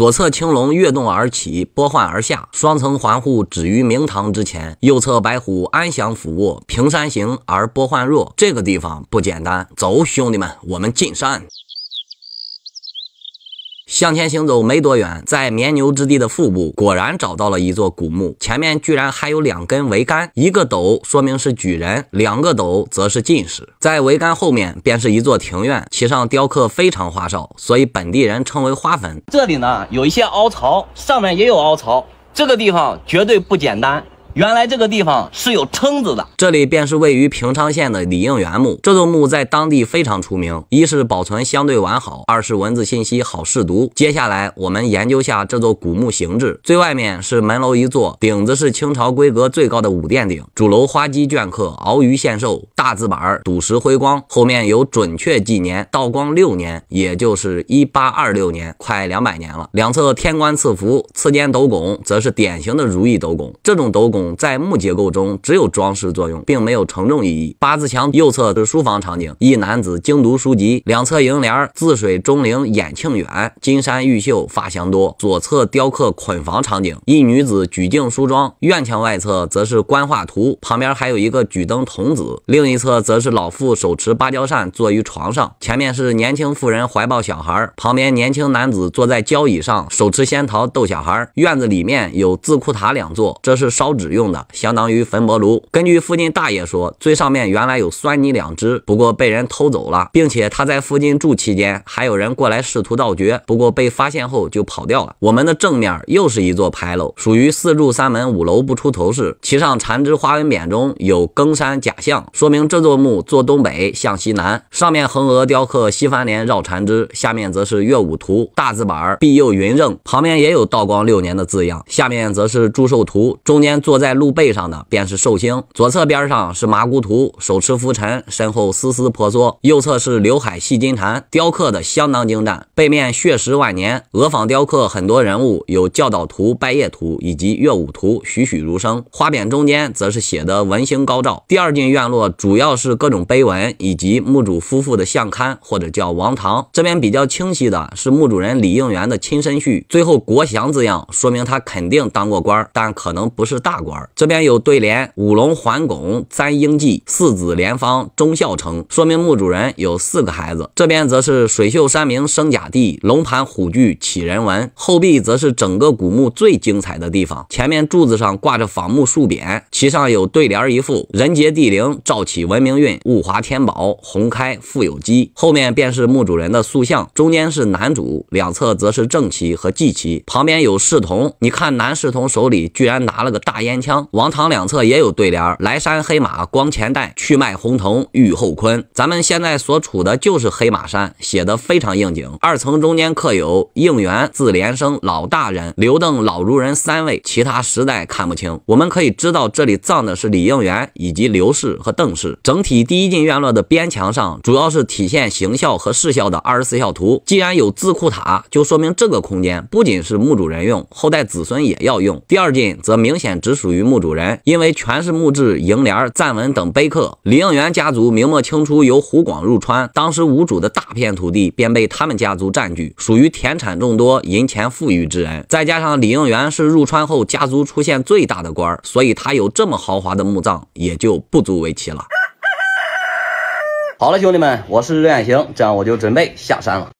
左侧青龙跃动而起，波幻而下，双层环护止于明堂之前。右侧白虎安详俯卧，平山行而波幻若。这个地方不简单，走，兄弟们，我们进山。向前行走没多远，在绵牛之地的腹部果然找到了一座古墓，前面居然还有两根桅杆，一个斗说明是举人，两个斗则是进士。在桅杆后面便是一座庭院，其上雕刻非常花哨，所以本地人称为花坟。这里呢有一些凹槽，上面也有凹槽，这个地方绝对不简单。原来这个地方是有撑子的，这里便是位于平昌县的李应元墓。这座墓在当地非常出名，一是保存相对完好，二是文字信息好识读。接下来我们研究下这座古墓形制。最外面是门楼一座，顶子是清朝规格最高的五殿顶。主楼花鸡镌刻，鳌鱼献寿，大字板儿赌石辉光。后面有准确纪年，道光六年，也就是一八二六年，快两百年了。两侧天官赐福，赐间斗拱，则是典型的如意斗拱。这种斗拱。在木结构中，只有装饰作用，并没有承重意义。八字墙右侧是书房场景，一男子精读书籍，两侧楹联：自水钟灵眼庆远，金山玉秀发祥多。左侧雕刻捆房场景，一女子举镜梳妆。院墙外侧则是官画图，旁边还有一个举灯童子。另一侧则是老妇手持芭蕉扇坐于床上，前面是年轻妇人怀抱小孩，旁边年轻男子坐在交椅上，手持仙桃逗小孩。院子里面有字库塔两座，这是烧纸。用的相当于焚魔炉。根据附近大爷说，最上面原来有酸泥两只，不过被人偷走了。并且他在附近住期间，还有人过来试图盗掘，不过被发现后就跑掉了。我们的正面又是一座牌楼，属于四柱三门五楼不出头式，其上缠枝花纹匾中有更山假象，说明这座墓坐东北向西南。上面横额雕刻西番莲绕缠枝，下面则是乐舞图大字板儿，壁佑云正，旁边也有道光六年的字样，下面则是祝寿图，中间坐。在鹿背上的便是寿星，左侧边上是麻姑图，手持拂尘，身后丝丝婆娑；右侧是刘海戏金蟾，雕刻的相当精湛。背面血石万年，俄仿雕刻很多人物，有教导图、拜谒图以及乐舞图，栩栩如生。花匾中间则是写的文星高照。第二进院落主要是各种碑文以及墓主夫妇的相刊，或者叫王堂。这边比较清晰的是墓主人李应元的亲身序，最后国祥字样说明他肯定当过官，但可能不是大官。这边有对联：五龙环拱簪缨记，四子联芳忠孝成，说明墓主人有四个孩子。这边则是水秀山明生甲第，龙盘虎踞起人文。后壁则是整个古墓最精彩的地方，前面柱子上挂着仿木竖匾，其上有对联一副：人杰地灵照起文明运，物华天宝宏开富有基。后面便是墓主人的塑像，中间是男主，两侧则是正妻和祭旗，旁边有侍童。你看男侍童手里居然拿了个大烟。枪，王堂两侧也有对联，来山黑马光前代，去卖红铜玉后坤。咱们现在所处的就是黑马山，写的非常应景。二层中间刻有应元字连生老大人、刘邓老孺人三位，其他实在看不清。我们可以知道，这里葬的是李应元以及刘氏和邓氏。整体第一进院落的边墙上，主要是体现行孝和事孝的二十四孝图。既然有字库塔，就说明这个空间不仅是墓主人用，后代子孙也要用。第二进则明显只属。属于墓主人，因为全是墓志、楹联、赞文等碑刻。李应元家族明末清初由湖广入川，当时无主的大片土地便被他们家族占据，属于田产众多、银钱富裕之人。再加上李应元是入川后家族出现最大的官，所以他有这么豪华的墓葬也就不足为奇了。好了，兄弟们，我是任远行，这样我就准备下山了。